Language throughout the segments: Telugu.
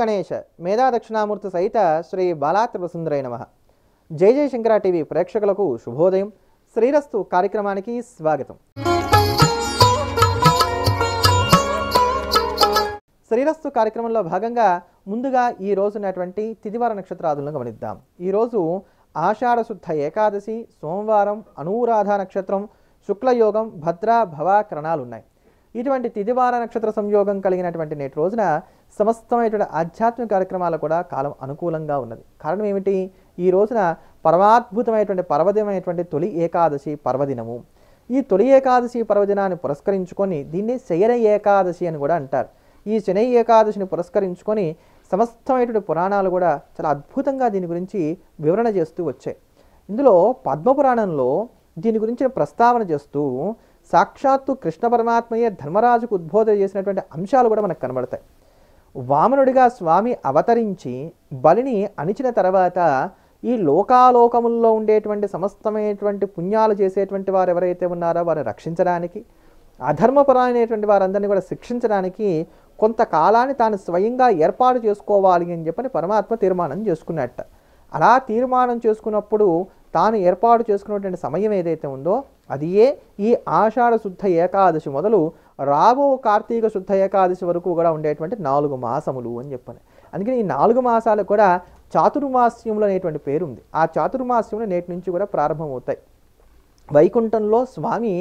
గణేష్ మేధా దక్షిణామూర్తి సహిత శ్రీ సుందరై నమ జై జై శంకర టీవీ ప్రేక్షకులకు శుభోదయం శ్రీరస్తు కార్యక్రమానికి స్వాగతం శ్రీరస్తు కార్యక్రమంలో భాగంగా ముందుగా ఈ రోజునటువంటి తిదివార నక్షత్రాదులను గమనిద్దాం ఈరోజు ఆషాఢశుద్ధ ఏకాదశి సోమవారం అనూరాధ నక్షత్రం శుక్లయోగం భద్ర భవ ఉన్నాయి ఇటువంటి తిదివార నక్షత్ర సంయోగం కలిగినటువంటి నేటి రోజున సమస్తమైనటువంటి ఆధ్యాత్మిక కార్యక్రమాలు కూడా కాలం అనుకూలంగా ఉన్నది కారణం ఏమిటి ఈ రోజున పరమాద్భుతమైనటువంటి పర్వదినమైనటువంటి తొలి ఏకాదశి పర్వదినము ఈ తొలి ఏకాదశి పర్వదినాన్ని పురస్కరించుకొని దీన్ని శయన ఏకాదశి అని కూడా అంటారు ఈ శని ఏకాదశిని పురస్కరించుకొని సమస్తమైనటువంటి పురాణాలు కూడా చాలా అద్భుతంగా దీని గురించి వివరణ చేస్తూ వచ్చాయి ఇందులో పద్మపురాణంలో దీని గురించి ప్రస్తావన చేస్తూ సాక్షాత్తు కృష్ణ పరమాత్మయే ధర్మరాజుకు ఉద్బోధన చేసినటువంటి అంశాలు కూడా మనకు కనబడతాయి వామనుడిగా స్వామి అవతరించి బలిని అణిచిన తర్వాత ఈ లోకాలోకముల్లో ఉండేటువంటి సమస్తమైనటువంటి పుణ్యాలు చేసేటువంటి వారు ఎవరైతే ఉన్నారో వారిని రక్షించడానికి అధర్మపరమైనటువంటి వారందరినీ కూడా శిక్షించడానికి కొంతకాలాన్ని తాను స్వయంగా ఏర్పాటు చేసుకోవాలి అని చెప్పని పరమాత్మ తీర్మానం చేసుకున్నట్ట అలా తీర్మానం చేసుకున్నప్పుడు తాను ఏర్పాటు చేసుకున్నటువంటి సమయం ఏదైతే ఉందో అది ఏ ఈ ఆషాఢ శుద్ధ ఏకాదశి మొదలు రాబో కార్తీక శుద్ధ ఏకాదశి వరకు కూడా ఉండేటువంటి నాలుగు మాసములు అని చెప్పాను అందుకని ఈ నాలుగు మాసాలు కూడా చాతుర్మాస్యములు అనేటువంటి పేరు ఉంది ఆ చాతుర్మాస్యములు నేటి నుంచి కూడా ప్రారంభమవుతాయి వైకుంఠంలో స్వామి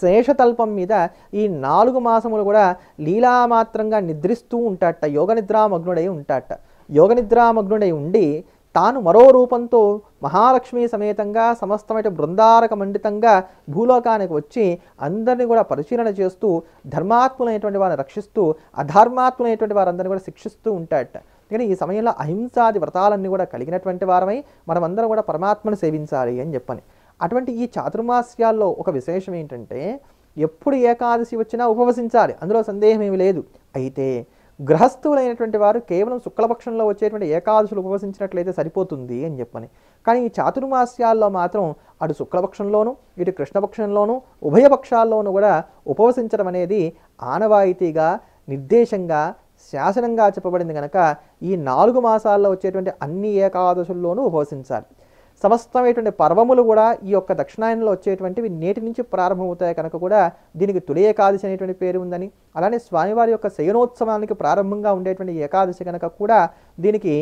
శేషతల్పం మీద ఈ నాలుగు మాసములు కూడా లీలామాత్రంగా నిద్రిస్తూ ఉంటాట యోగనిద్రామగ్నుడై ఉంటాట యోగనిద్రామగ్నుడై ఉండి తాను మరో రూపంతో మహాలక్ష్మి సమేతంగా సమస్తమైన బృందారక మండితంగా భూలోకానికి వచ్చి అందరినీ కూడా పరిశీలన చేస్తూ ధర్మాత్ములైనటువంటి వారిని రక్షిస్తూ అధర్మాత్ములైనటువంటి వారందరినీ కూడా శిక్షిస్తూ ఉంటాడట కానీ ఈ సమయంలో అహింసాది వ్రతాలన్నీ కూడా కలిగినటువంటి వారమై మనమందరం కూడా పరమాత్మను సేవించాలి అని చెప్పని అటువంటి ఈ చాతుర్మాస్యాల్లో ఒక విశేషం ఏంటంటే ఎప్పుడు ఏకాదశి వచ్చినా ఉపవసించాలి అందులో సందేహం ఏమీ లేదు అయితే గ్రహస్థులైనటువంటి వారు కేవలం శుక్లపక్షంలో వచ్చేటువంటి ఏకాదశులు ఉపవసించినట్లయితే సరిపోతుంది అని చెప్పని కానీ ఈ చాతుర్మాస్యాల్లో మాత్రం అటు శుక్లపక్షంలోనూ ఇటు కృష్ణపక్షంలోనూ ఉభయపక్షాల్లోనూ కూడా ఉపవసించడం అనేది ఆనవాయితీగా నిర్దేశంగా శాసనంగా చెప్పబడింది కనుక ఈ నాలుగు మాసాల్లో వచ్చేటువంటి అన్ని ఏకాదశుల్లోనూ ఉపవసించాలి సమస్తమైనటువంటి పర్వములు కూడా ఈ యొక్క దక్షిణాయనంలో వచ్చేటువంటివి నేటి నుంచి ప్రారంభమవుతాయి కనుక కూడా దీనికి తొలి ఏకాదశి అనేటువంటి పేరు ఉందని అలానే స్వామివారి యొక్క శయనోత్సవానికి ప్రారంభంగా ఉండేటువంటి ఏకాదశి కనుక కూడా దీనికి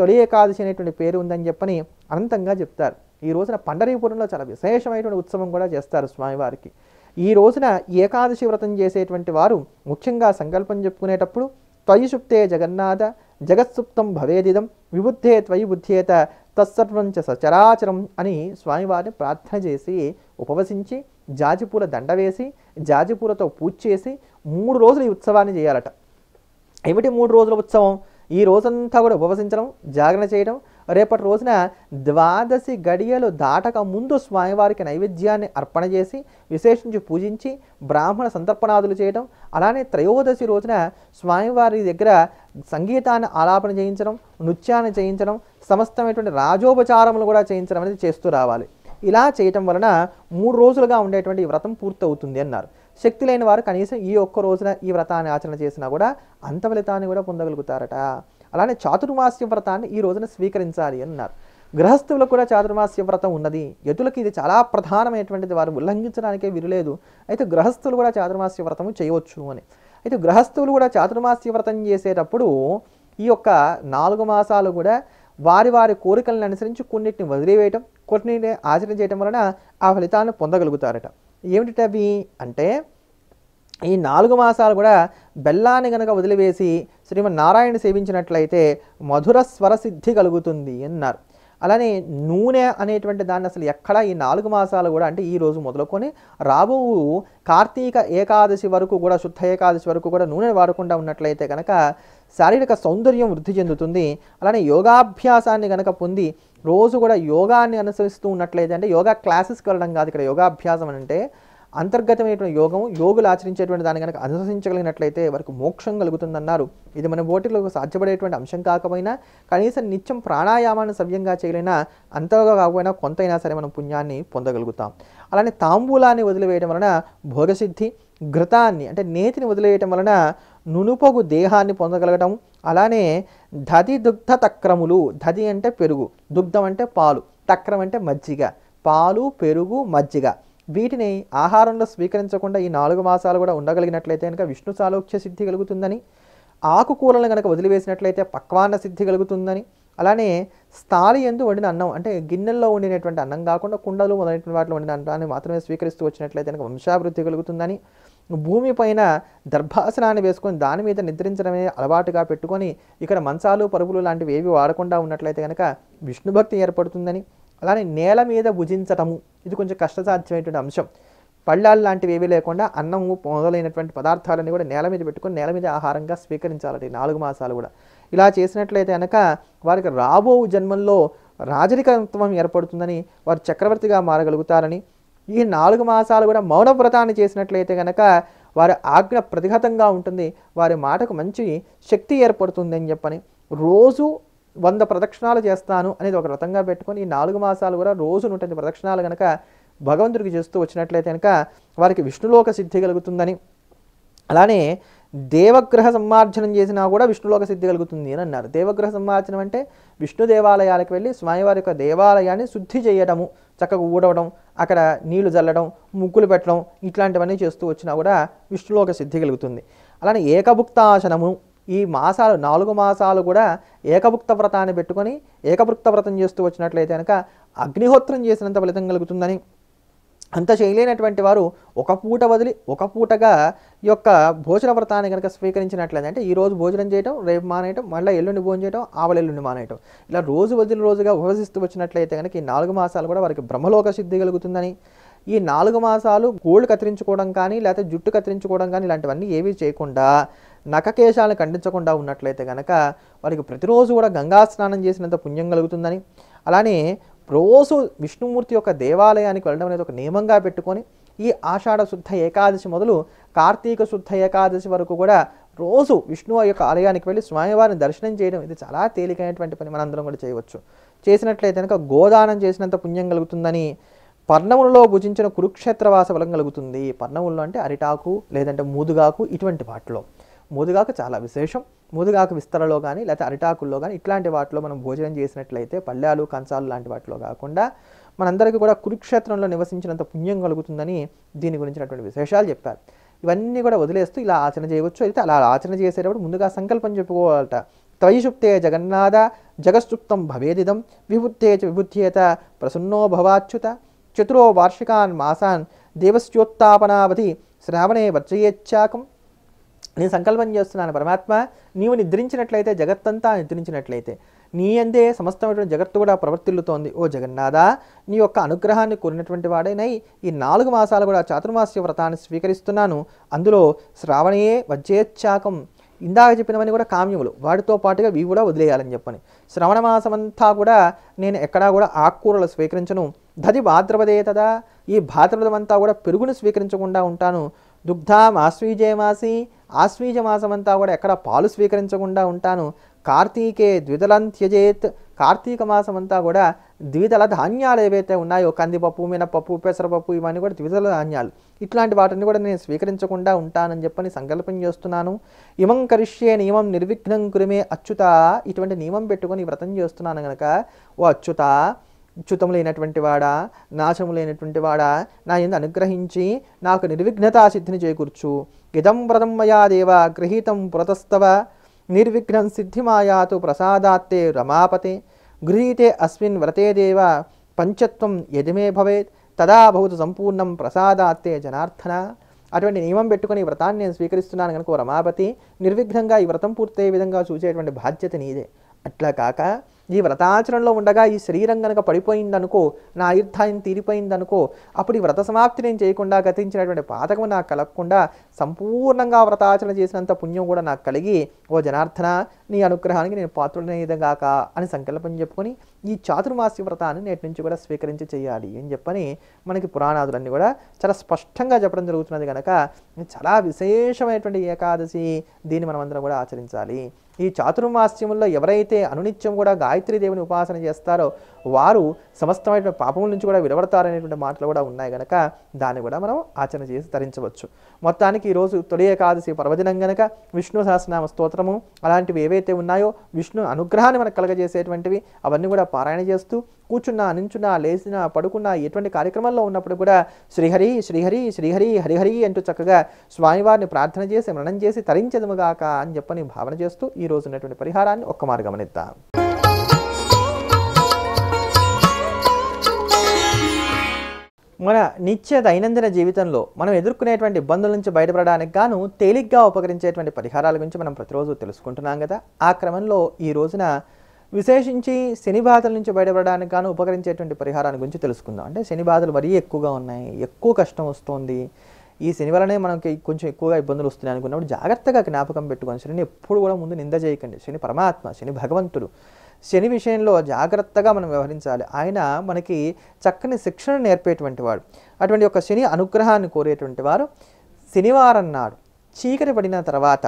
తొలి ఏకాదశి అనేటువంటి పేరు ఉందని చెప్పని అనంతంగా చెప్తారు ఈ రోజున పండరీపురంలో చాలా విశేషమైనటువంటి ఉత్సవం కూడా చేస్తారు స్వామివారికి ఈ రోజున ఏకాదశి వ్రతం చేసేటువంటి వారు ముఖ్యంగా సంకల్పం చెప్పుకునేటప్పుడు త్వయి సుప్తే జగన్నాథ జగత్సుప్తం భవేదిదం విబుద్ధే త్వయి బుద్ధేత తత్సర్వం చ సచరాచరం అని స్వామివారిని ప్రార్థన చేసి ఉపవసించి జాజిపూల దండ వేసి జాజిపూలతో పూజ చేసి మూడు రోజులు ఈ ఉత్సవాన్ని చేయాలట ఏమిటి మూడు రోజుల ఉత్సవం ఈ రోజంతా కూడా ఉపవసించడం జాగరణ చేయడం రేపటి రోజున ద్వాదశి గడియలు దాటక ముందు స్వామివారికి నైవేద్యాన్ని అర్పణ చేసి విశేషించి పూజించి బ్రాహ్మణ సంతర్పణాదులు చేయడం అలానే త్రయోదశి రోజున స్వామివారి దగ్గర సంగీతాన్ని ఆలాపన చేయించడం నృత్యాన్ని చేయించడం సమస్తమైనటువంటి రాజోపచారములు కూడా చేయించడం అనేది చేస్తూ రావాలి ఇలా చేయటం వలన మూడు రోజులుగా ఉండేటువంటి వ్రతం పూర్తవుతుంది అన్నారు శక్తి లేని వారు కనీసం ఈ ఒక్క రోజున ఈ వ్రతాన్ని ఆచరణ చేసినా కూడా అంత ఫలితాన్ని కూడా పొందగలుగుతారట అలానే చాతుర్మాస్య వ్రతాన్ని ఈ రోజున స్వీకరించాలి అన్నారు గృహస్థులకు కూడా చాతుర్మాస్య వ్రతం ఉన్నది యతులకి ఇది చాలా ప్రధానమైనటువంటిది వారు ఉల్లంఘించడానికే విరులేదు అయితే గృహస్థులు కూడా చాతుర్మాస్య వ్రతం చేయవచ్చు అని అయితే గృహస్థులు కూడా చాతుర్మాస్య వ్రతం చేసేటప్పుడు ఈ యొక్క నాలుగు మాసాలు కూడా వారి వారి కోరికలను అనుసరించి కొన్నిటిని వదిలివేయటం కొన్నిటిని ఆచరణ వలన ఆ ఫలితాలను పొందగలుగుతారట ఏమిటి అవి అంటే ఈ నాలుగు మాసాలు కూడా బెల్లాన్ని గనక వదిలివేసి నారాయణ సేవించినట్లయితే మధుర స్వర సిద్ధి కలుగుతుంది అన్నారు అలానే నూనె అనేటువంటి దాన్ని అసలు ఎక్కడ ఈ నాలుగు మాసాలు కూడా అంటే ఈ రోజు మొదలుకొని రాబో కార్తీక ఏకాదశి వరకు కూడా శుద్ధ ఏకాదశి వరకు కూడా నూనె వాడకుండా ఉన్నట్లయితే కనుక శారీరక సౌందర్యం వృద్ధి చెందుతుంది అలానే యోగాభ్యాసాన్ని కనుక పొంది రోజు కూడా యోగాన్ని అనుసరిస్తూ ఉన్నట్లయితే అంటే యోగా క్లాసెస్కి వెళ్ళడం కాదు ఇక్కడ యోగాభ్యాసం అంటే అంతర్గతమైనటువంటి యోగము యోగులు ఆచరించేటువంటి దాన్ని కనుక అనుసరించగలిగినట్లయితే వారికి మోక్షం కలుగుతుందన్నారు ఇది మన బోటిలో సాధ్యపడేటువంటి అంశం కాకపోయినా కనీసం నిత్యం ప్రాణాయామాన్ని సవ్యంగా చేయలేనా అంతగా కాకపోయినా కొంతైనా సరే మనం పుణ్యాన్ని పొందగలుగుతాం అలానే తాంబూలాన్ని వదిలివేయడం వలన భోగసిద్ధి ఘృతాన్ని అంటే నేతిని వదిలేయటం వలన నునుపొగు దేహాన్ని పొందగలగటం అలానే దది దుగ్ధ తక్రములు ధది అంటే పెరుగు దుగ్ధం అంటే పాలు తక్రం అంటే మజ్జిగ పాలు పెరుగు మజ్జిగ వీటిని ఆహారంలో స్వీకరించకుండా ఈ నాలుగు మాసాలు కూడా ఉండగలిగినట్లయితే కనుక విష్ణు సాలోక్య సిద్ధి కలుగుతుందని ఆకుకూరలను కనుక వదిలివేసినట్లయితే పక్వాన్న సిద్ధి కలుగుతుందని అలానే స్థాలి ఎందు వండిన అన్నం అంటే గిన్నెల్లో వండినటువంటి అన్నం కాకుండా కుండలు మొదలైన వాటిలో వండిన అన్నాన్ని మాత్రమే స్వీకరిస్తూ వచ్చినట్లయితే కనుక వంశాభివృద్ధి కలుగుతుందని భూమిపైన దర్భాసనాన్ని వేసుకొని దాని మీద నిద్రించడమే అలవాటుగా పెట్టుకొని ఇక్కడ మంచాలు పరుగులు లాంటివి ఏవి వాడకుండా ఉన్నట్లయితే కనుక విష్ణుభక్తి ఏర్పడుతుందని అలానే నేల మీద భుజించటము ఇది కొంచెం కష్టసాధ్యమైనటువంటి అంశం పళ్ళాలు లాంటివి ఏవీ లేకుండా అన్నము మొదలైనటువంటి పదార్థాలన్నీ కూడా నేల మీద పెట్టుకొని నేల మీద ఆహారంగా స్వీకరించాలి నాలుగు మాసాలు కూడా ఇలా చేసినట్లయితే కనుక వారికి రాబో జన్మంలో రాజరికత్వం ఏర్పడుతుందని వారు చక్రవర్తిగా మారగలుగుతారని ఈ నాలుగు మాసాలు కూడా మౌన వ్రతాన్ని చేసినట్లయితే కనుక వారి ఆజ్ఞ ప్రతిఘతంగా ఉంటుంది వారి మాటకు మంచి శక్తి ఏర్పడుతుంది అని చెప్పని రోజు వంద ప్రదక్షిణాలు చేస్తాను అనేది ఒక వ్రతంగా పెట్టుకొని ఈ నాలుగు మాసాలు కూడా రోజు నూట ప్రదక్షిణాలు కనుక భగవంతుడికి చేస్తూ వచ్చినట్లయితే కనుక వారికి విష్ణులోక సిద్ధి కలుగుతుందని అలానే దేవగ్రహ సమ్మార్జనం చేసినా కూడా విష్ణులోక సిద్ధి కలుగుతుంది అని అన్నారు దేవగ్రహ సమ్మార్జనం అంటే విష్ణు దేవాలయాలకు వెళ్ళి స్వామివారి యొక్క దేవాలయాన్ని శుద్ధి చేయడము చక్కగా ఊడవడం అక్కడ నీళ్లు జల్లడం ముగ్గులు పెట్టడం ఇట్లాంటివన్నీ చేస్తూ వచ్చినా కూడా విష్ణులోక సిద్ధి కలుగుతుంది అలానే ఏకభుక్తాసనము ఈ మాసాలు నాలుగు మాసాలు కూడా ఏకభుక్త వ్రతాన్ని పెట్టుకొని ఏకభుక్త వ్రతం చేస్తూ వచ్చినట్లయితే కనుక అగ్నిహోత్రం చేసినంత ఫలితం కలుగుతుందని అంత చేయలేనటువంటి వారు ఒక పూట వదిలి ఒక పూటగా ఈ యొక్క భోజన వ్రతాన్ని కనుక స్వీకరించినట్లయితే అంటే ఈరోజు భోజనం చేయటం రేపు మానేయటం మళ్ళీ ఎల్లుండి భోజనం చేయడం ఆవలెల్లుండి మానేయటం ఇలా రోజు వదిలి రోజుగా ఉపవసిస్తూ వచ్చినట్లయితే కనుక ఈ నాలుగు మాసాలు కూడా వారికి బ్రహ్మలోక సిద్ధి కలుగుతుందని ఈ నాలుగు మాసాలు గోల్డ్ కత్తిరించుకోవడం కానీ లేకపోతే జుట్టు కత్తిరించుకోవడం కానీ ఇలాంటివన్నీ ఏవి చేయకుండా నఖకేశాలను ఖండించకుండా ఉన్నట్లయితే కనుక వారికి ప్రతిరోజు కూడా గంగా స్నానం చేసినంత పుణ్యం కలుగుతుందని అలానే రోజు విష్ణుమూర్తి యొక్క దేవాలయానికి వెళ్ళడం అనేది ఒక నియమంగా పెట్టుకొని ఈ ఆషాఢ శుద్ధ ఏకాదశి మొదలు కార్తీక శుద్ధ ఏకాదశి వరకు కూడా రోజు విష్ణు యొక్క ఆలయానికి వెళ్ళి స్వామివారిని దర్శనం చేయడం ఇది చాలా తేలికైనటువంటి పని మనందరం కూడా చేయవచ్చు చేసినట్లయితే కనుక గోదానం చేసినంత పుణ్యం కలుగుతుందని పర్ణములలో భుజించిన కురుక్షేత్రవాస బలం కలుగుతుంది పర్ణములలో అంటే అరిటాకు లేదంటే మూదుగాకు ఇటువంటి వాటిలో ముదుగాక చాలా విశేషం ముదుగాక విస్తరలో కానీ లేకపోతే అరిటాకుల్లో కానీ ఇట్లాంటి వాటిలో మనం భోజనం చేసినట్లయితే పల్లెలు కంచాలు లాంటి వాటిలో కాకుండా మనందరికీ కూడా కురుక్షేత్రంలో నివసించినంత పుణ్యం కలుగుతుందని దీని గురించినటువంటి విశేషాలు చెప్పారు ఇవన్నీ కూడా వదిలేస్తూ ఇలా ఆచరణ చేయవచ్చు అయితే అలా ఆచరణ చేసేటప్పుడు ముందుగా సంకల్పం చెప్పుకోవాలట త్వయిషుప్తే జగన్నాథ జగస్సుప్తం భవేదిదం విభుత్తే చ విభుత్యేత ప్రసన్నో భవాచ్యుత చతురో వార్షికాన్ మాసాన్ దేవస్యోత్తాపనావతి శ్రావణే వర్జయేచ్చాకం నేను సంకల్పం చేస్తున్నాను పరమాత్మ నీవు నిద్రించినట్లయితే జగత్తంతా నిద్రించినట్లయితే నీ అందే సమస్తమైనటువంటి జగత్తు కూడా ప్రవర్తిల్లుతోంది ఓ జగన్నాథ నీ యొక్క అనుగ్రహాన్ని కోరినటువంటి వాడైనై ఈ నాలుగు మాసాలు కూడా చాతుర్మాస్య వ్రతాన్ని స్వీకరిస్తున్నాను అందులో శ్రావణయే వజ్జేచ్చాకం ఇందాక చెప్పినవన్నీ కూడా కామ్యములు వాటితో పాటుగా ఇవి కూడా వదిలేయాలని చెప్పని శ్రవణ మాసమంతా కూడా నేను ఎక్కడా కూడా ఆకుకూరలు స్వీకరించను దది భాద్రపదే తదా ఈ భాద్రపదమంతా కూడా పెరుగును స్వీకరించకుండా ఉంటాను దుగ్ధాం ఆశ్వీజయమాసి ఆశ్వీజమాసమంతా కూడా ఎక్కడ పాలు స్వీకరించకుండా ఉంటాను కార్తీకే ద్విదలం త్యజేత్ కార్తీక మాసం అంతా కూడా ద్విదల ధాన్యాలు ఏవైతే ఉన్నాయో కందిపప్పు మినపప్పు పెసరపప్పు ఇవన్నీ కూడా ద్విదల ధాన్యాలు ఇట్లాంటి వాటిని కూడా నేను స్వీకరించకుండా ఉంటానని చెప్పని సంకల్పం చేస్తున్నాను ఇమం కరిష్యే నియమం నిర్విఘ్నం కురిమే అచ్యుత ఇటువంటి నియమం పెట్టుకొని వ్రతం చేస్తున్నాను కనుక ఓ అచ్యుత చ్యుతం లేనటువంటి వాడా నాశము లేనటువంటి వాడా నా ఎందు అనుగ్రహించి నాకు నిర్విఘ్నతా సిద్ధిని చేకూర్చు ఇదం వ్రతం మయా దేవ గృహీతం పురతస్తవ నిర్విఘ్నం సిద్ధిమాయాతు ప్రసాదాత్తే రమాపతే గృహీతే అస్మిన్ వ్రతే దేవ పంచత్వం యదిమే భవేత్ తదా భవతు సంపూర్ణం ప్రసాదాత్తే జనార్థన అటువంటి నియమం పెట్టుకుని వ్రతాన్ని నేను స్వీకరిస్తున్నాను కనుక రమాపతి నిర్విఘ్నంగా ఈ వ్రతం పూర్తయ్యే విధంగా చూసేటువంటి బాధ్యత నీదే అట్లా కాక ఈ వ్రతాచరణలో ఉండగా ఈ శరీరం కనుక పడిపోయిందనుకో నా ఆయుర్ధాయం తీరిపోయిందనుకో అప్పుడు ఈ వ్రత సమాప్తి నేను చేయకుండా గతించినటువంటి పాతకం నాకు కలగకుండా సంపూర్ణంగా వ్రతాచరణ చేసినంత పుణ్యం కూడా నాకు కలిగి ఓ జనార్దన నీ అనుగ్రహానికి నేను పాత్రుడనేదిగాక అని సంకల్పం చెప్పుకొని ఈ చాతుర్మాస్య వ్రతాన్ని నేటి నుంచి కూడా స్వీకరించి చేయాలి అని చెప్పని మనకి పురాణాదులన్నీ కూడా చాలా స్పష్టంగా చెప్పడం జరుగుతున్నది కనుక చాలా విశేషమైనటువంటి ఏకాదశి దీన్ని మనమందరం కూడా ఆచరించాలి ఈ చాతుర్మాస్యముల్లో ఎవరైతే అనునిత్యం కూడా గాయత్రీ దేవుని ఉపాసన చేస్తారో వారు సమస్తమైన పాపముల నుంచి కూడా విడబడతారనేటువంటి మాటలు కూడా ఉన్నాయి కనుక దాన్ని కూడా మనం ఆచరణ చేసి ధరించవచ్చు మొత్తానికి ఈరోజు తొలి ఏకాదశి పర్వదినం గనక విష్ణు సహస్రనామ స్తోత్రము అలాంటివి ఏవైతే ఉన్నాయో విష్ణు అనుగ్రహాన్ని మనకు కలగజేసేటువంటివి అవన్నీ కూడా పారాయణ చేస్తూ కూర్చున్నా నించున్నా లేచినా పడుకున్నా ఎటువంటి కార్యక్రమంలో ఉన్నప్పుడు కూడా శ్రీహరి శ్రీహరి శ్రీహరి హరిహరి అంటూ చక్కగా స్వామివారిని ప్రార్థన చేసి మరణం చేసి తరించదుగాక అని చెప్పని భావన చేస్తూ ఈ రోజు ఉన్నటువంటి పరిహారాన్ని ఒక్క మార్గమనిద్దాం మన నిత్య దైనందిన జీవితంలో మనం ఎదుర్కొనేటువంటి ఇబ్బందుల నుంచి బయటపడడానికి గాను తేలిగ్గా ఉపకరించేటువంటి పరిహారాల గురించి మనం ప్రతిరోజు తెలుసుకుంటున్నాం కదా ఆ క్రమంలో ఈ రోజున విశేషించి శని బాధల నుంచి బయటపడడానికి గాను ఉపకరించేటువంటి పరిహారాన్ని గురించి తెలుసుకుందాం అంటే శని బాధలు మరీ ఎక్కువగా ఉన్నాయి ఎక్కువ కష్టం వస్తుంది ఈ శని వలనే మనకి కొంచెం ఎక్కువగా ఇబ్బందులు వస్తున్నాయి అనుకున్నప్పుడు జాగ్రత్తగా జ్ఞాపకం పెట్టుకొని శని ఎప్పుడు కూడా ముందు నింద చేయకండి శని పరమాత్మ శని భగవంతుడు శని విషయంలో జాగ్రత్తగా మనం వ్యవహరించాలి ఆయన మనకి చక్కని శిక్షణ నేర్పేటువంటి వాడు అటువంటి యొక్క శని అనుగ్రహాన్ని కోరేటువంటి వారు శనివారం నాడు చీకటి పడిన తర్వాత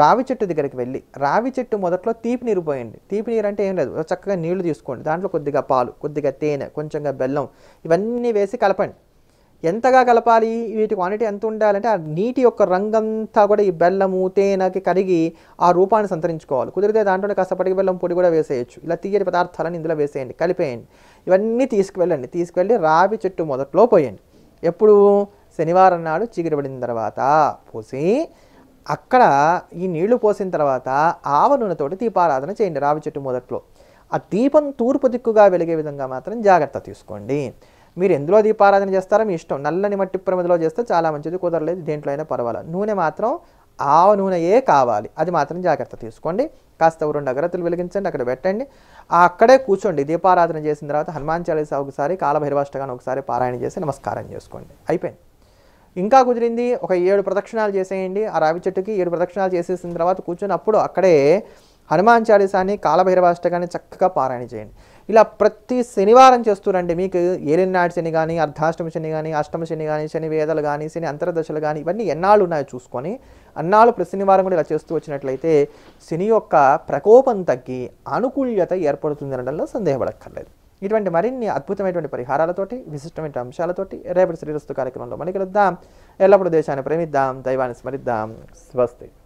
రావి చెట్టు దగ్గరికి వెళ్ళి రావి చెట్టు మొదట్లో తీపి నీరు పోయండి తీపి నీరు అంటే ఏం లేదు చక్కగా నీళ్లు తీసుకోండి దాంట్లో కొద్దిగా పాలు కొద్దిగా తేనె కొంచెంగా బెల్లం ఇవన్నీ వేసి కలపండి ఎంతగా కలపాలి వీటి క్వాంటిటీ ఎంత ఉండాలంటే ఆ నీటి యొక్క రంగంతా కూడా ఈ బెల్లము తేనెకి కరిగి ఆ రూపాన్ని సంతరించుకోవాలి కుదిరితే దాంట్లోనే కాస్త బెల్లం పొడి కూడా వేసేయచ్చు ఇలా తీయని పదార్థాలను ఇందులో వేసేయండి కలిపేయండి ఇవన్నీ తీసుకువెళ్ళండి తీసుకువెళ్ళి రావి చెట్టు మొదట్లో పోయండి ఎప్పుడు శనివారం నాడు చీకటిపడిన తర్వాత పోసి అక్కడ ఈ నీళ్లు పోసిన తర్వాత ఆవ నూనెతోటి దీపారాధన చేయండి రావి చెట్టు మొదట్లో ఆ దీపం తూర్పు దిక్కుగా వెలిగే విధంగా మాత్రం జాగ్రత్త తీసుకోండి మీరు ఎందులో దీపారాధన చేస్తారో మీ ఇష్టం నల్లని మట్టి ప్రమిదలో చేస్తే చాలా మంచిది కుదరలేదు దేంట్లో అయినా పర్వాలేదు నూనె మాత్రం ఆవు నూనెయే కావాలి అది మాత్రం జాగ్రత్త తీసుకోండి కాస్త రెండు అగ్రతలు వెలిగించండి అక్కడ పెట్టండి అక్కడే కూర్చోండి దీపారాధన చేసిన తర్వాత హనుమాన్ చాలీసా ఒకసారి కాలభైరవాష్టగాన్ని ఒకసారి పారాయణ చేసి నమస్కారం చేసుకోండి అయిపోయింది ఇంకా కుదిరింది ఒక ఏడు ప్రదక్షిణాలు చేసేయండి ఆ రావి చెట్టుకి ఏడు ప్రదక్షిణాలు చేసేసిన తర్వాత కూర్చొని అప్పుడు అక్కడే హనుమాన్ చాలీసాని కాలభైరవాష్టకాన్ని చక్కగా పారాయణ చేయండి ఇలా ప్రతి శనివారం చేస్తురండి మీకు నాటి శని కానీ అర్ధాష్టమ శని కానీ అష్టమ శని కానీ శని వేదలు కానీ శని అంతర్దశలు కానీ ఇవన్నీ ఎన్నాళ్ళు ఉన్నాయో చూసుకొని అన్నాళ్ళు ప్రతి శనివారం కూడా ఇలా చేస్తూ వచ్చినట్లయితే శని యొక్క ప్రకోపం తగ్గి అనుకూల్యత ఏర్పడుతుంది అనడంలో సందేహపడక్కర్లేదు ఇటువంటి మరిన్ని అద్భుతమైనటువంటి పరిహారాలతోటి విశిష్టమైన అంశాలతోటి రేపటి శ్రీరస్తు కార్యక్రమంలో మళ్ళీ కలుద్దాం ఎల్లప్పుడూ దేశాన్ని ప్రేమిద్దాం దైవాన్ని స్మరిద్దాం స్వస్తి